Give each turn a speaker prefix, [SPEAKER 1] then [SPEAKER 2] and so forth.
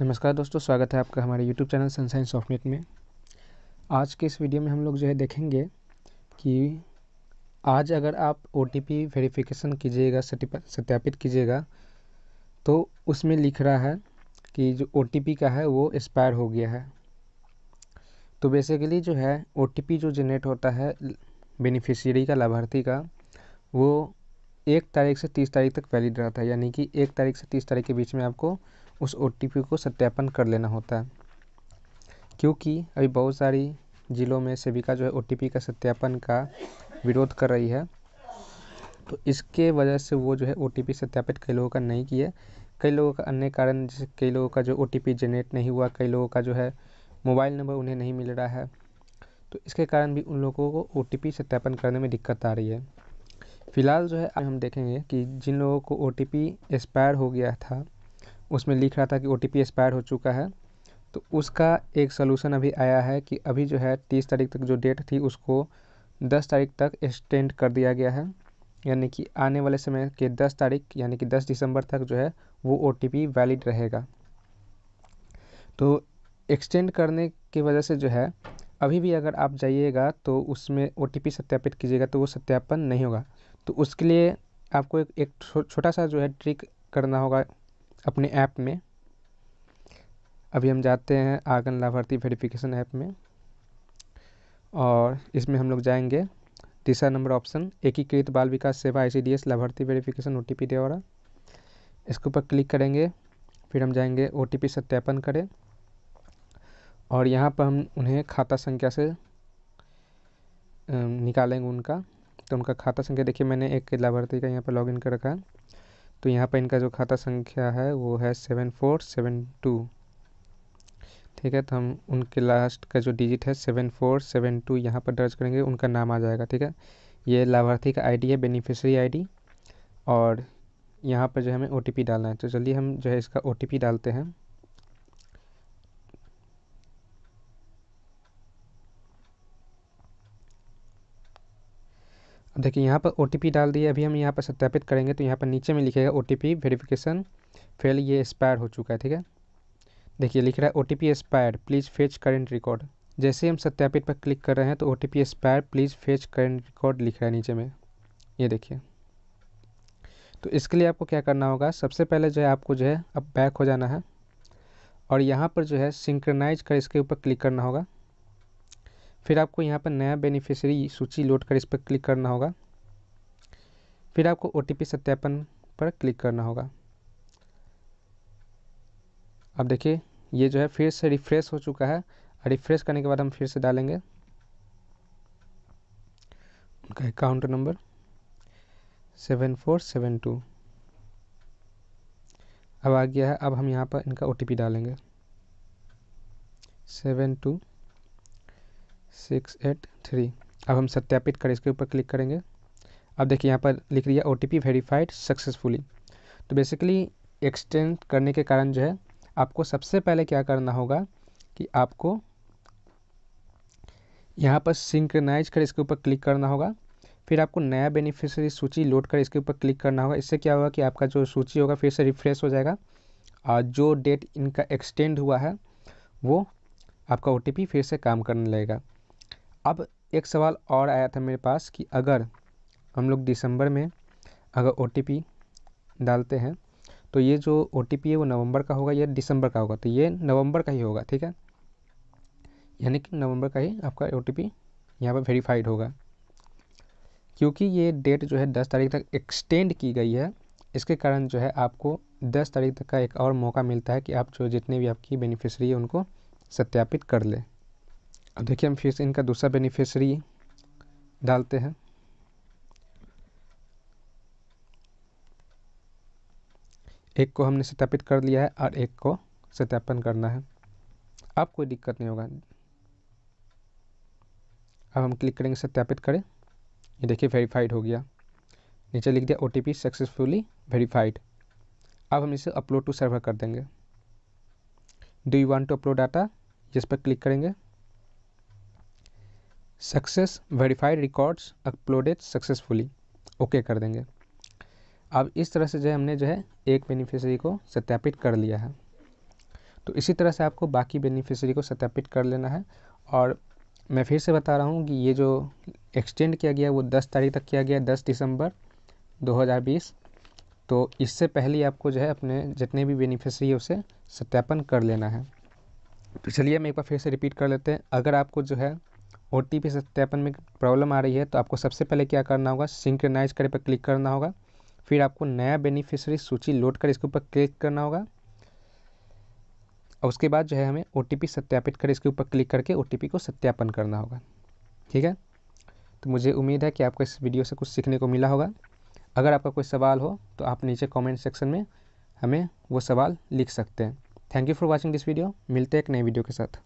[SPEAKER 1] नमस्कार दोस्तों स्वागत है आपका हमारे यूट्यूब चैनल सनसाइन सॉफ्टनेट में आज के इस वीडियो में हम लोग जो है देखेंगे कि आज अगर आप ओ टी पी वेरीफिकेशन कीजिएगा सत्यापित कीजिएगा तो उसमें लिख रहा है कि जो ओ टी पी का है वो एक्सपायर हो गया है तो बेसिकली जो है ओ टी पी जो जनरेट होता है बेनिफिशियरी का लाभार्थी का वो एक तारीख से तीस तारीख तक वैलिड रहता है यानी कि एक तारीख से तीस तारीख के बीच में आपको उस ओ टी पी को सत्यापन कर लेना होता है क्योंकि अभी बहुत सारी ज़िलों में सेविका जो है ओ टी पी का सत्यापन का विरोध कर रही है तो इसके वजह से वो जो है ओ टी पी सत्यापित कई लोगों का नहीं किया कई लोगों का अन्य कारण जैसे कई लोगों का जो ओ टी पी जनरेट नहीं हुआ कई लोगों का जो है मोबाइल नंबर उन्हें नहीं मिल रहा है तो इसके कारण भी उन लोगों को ओ टी पी सत्यापन करने में दिक्कत आ रही है फ़िलहाल जो है हम देखेंगे कि जिन लोगों को ओ टी पी एक्सपायर हो गया था उसमें लिख रहा था कि ओ टी पी एक्सपायर हो चुका है तो उसका एक सलूशन अभी आया है कि अभी जो है तीस तारीख तक जो डेट थी उसको दस तारीख तक एक्सटेंड कर दिया गया है यानी कि आने वाले समय के दस तारीख यानी कि दस दिसंबर तक जो है वो ओ वैलिड रहेगा तो एक्सटेंड करने की वजह से जो है अभी भी अगर आप जाइएगा तो उसमें ओ सत्यापित कीजिएगा तो वो सत्यापन नहीं होगा तो उसके लिए आपको एक छोटा सा जो है ट्रिक करना होगा अपने ऐप में अभी हम जाते हैं आंगन लाभार्थी वेरिफिकेशन ऐप में और इसमें हम लोग जाएंगे तीसरा नंबर ऑप्शन एकीकृत बाल विकास सेवा आईसीडीएस लाभार्थी वेरिफिकेशन ओटीपी देवरा इसके ऊपर क्लिक करेंगे फिर हम जाएंगे ओ टी सत्यापन करें और यहाँ पर हम उन्हें खाता संख्या से निकालेंगे उनका तो उनका खाता संख्या देखिए मैंने एक लाभार्थी का यहाँ पर लॉगिन कर रखा है तो यहाँ पर इनका जो खाता संख्या है वो है सेवन फोर सेवन टू ठीक है तो हम उनके लास्ट का जो डिजिट है सेवन फोर सेवन टू यहाँ पर दर्ज करेंगे उनका नाम आ जाएगा ठीक है ये लाभार्थी का आईडी है बेनिफिशरी आईडी और यहाँ पर जो हमें ओ डालना है तो चलिए हम जो है इसका ओ डालते हैं देखिए यहाँ पर ओ डाल दिए अभी हम यहाँ पर सत्यापित करेंगे तो यहाँ पर नीचे में लिखेगा ओ टी वेरिफिकेशन फेल ये एक्सपायर हो चुका है ठीक है देखिए लिख रहा है O T P expire please fetch current record जैसे हम सत्यापित पर क्लिक कर रहे हैं तो O T P expire please fetch current record लिख रहा है नीचे में ये देखिए तो इसके लिए आपको क्या करना होगा सबसे पहले जो है आपको जो है अब बैक हो जाना है और यहाँ पर जो है सिंक्रनाइज कर इसके ऊपर क्लिक करना होगा फिर आपको यहाँ पर नया बेनिफिशियरी सूची लोड कर इस पर क्लिक करना होगा फिर आपको ओ सत्यापन पर क्लिक करना होगा अब देखिए ये जो है फिर से रिफ़्रेश हो चुका है रिफ़्रेश करने के बाद हम फिर से डालेंगे उनका account number seven four seven two अब आ गया है अब हम यहाँ पर इनका ओ डालेंगे seven two six eight three अब हम सत्यापित करें इसके ऊपर क्लिक करेंगे अब देखिए यहाँ पर लिख रही है ओ टी वेरीफाइड सक्सेसफुली तो बेसिकली एक्सटेंड करने के कारण जो है आपको सबसे पहले क्या करना होगा कि आपको यहाँ पर सिंक्रनाइज कर इसके ऊपर क्लिक करना होगा फिर आपको नया बेनिफिशियरी सूची लोड कर इसके ऊपर क्लिक करना होगा इससे क्या होगा कि आपका जो सूची होगा फिर से रिफ्रेश हो जाएगा और जो डेट इनका एक्सटेंड हुआ है वो आपका ओ फिर से काम करने लगेगा अब एक सवाल और आया था मेरे पास कि अगर हम लोग दिसंबर में अगर ओ डालते हैं तो ये जो ओ है वो नवंबर का होगा या दिसंबर का होगा तो ये नवंबर का ही होगा ठीक है यानी कि नवंबर का ही आपका ओ टी पी यहाँ पर वेरीफाइड होगा क्योंकि ये डेट जो है दस तारीख तक एक्सटेंड की गई है इसके कारण जो है आपको दस तारीख तक का एक और मौका मिलता है कि आप जो जितने भी आपकी बेनिफिशरी है उनको सत्यापित कर लें अब देखिए हम फिर से इनका दूसरा बेनिफिशरी डालते हैं एक को हमने सत्यापित कर लिया है और एक को सत्यापन करना है अब कोई दिक्कत नहीं होगा अब हम क्लिक करेंगे सत्यापित करें ये देखिए वेरीफाइड हो गया नीचे लिख दिया O T P successfully verified अब हम इसे अपलोड टू सर्वर कर देंगे do you want to upload data जिस पर क्लिक करेंगे success verified records uploaded successfully okay कर देंगे अब इस तरह से जो है हमने जो है एक बेनिफिशरी को सत्यापित कर लिया है तो इसी तरह से आपको बाकी बेनिफिशरी को सत्यापित कर लेना है और मैं फिर से बता रहा हूँ कि ये जो एक्सटेंड किया गया वो 10 तारीख तक किया गया 10 दिसंबर 2020 तो इससे पहले आपको जो है अपने जितने भी बेनिफिशरी है उसे सत्यापन कर लेना है तो चलिए हम एक बार फिर से रिपीट कर लेते हैं अगर आपको जो है ओ टी पी सत्यापन में प्रॉब्लम आ रही है तो आपको सबसे पहले क्या करना होगा सिंक्रनाइज करे पर क्लिक करना होगा फिर आपको नया बेनिफिशरी सूची लोड कर इसके ऊपर क्लिक करना होगा और उसके बाद जो है हमें ओ सत्यापित कर इसके ऊपर क्लिक करके ओ को सत्यापन करना होगा ठीक है तो मुझे उम्मीद है कि आपको इस वीडियो से कुछ सीखने को मिला होगा अगर आपका कोई सवाल हो तो आप नीचे कॉमेंट सेक्शन में हमें वो सवाल लिख सकते हैं thank you for watching this video मिलते हैं एक नए वीडियो के साथ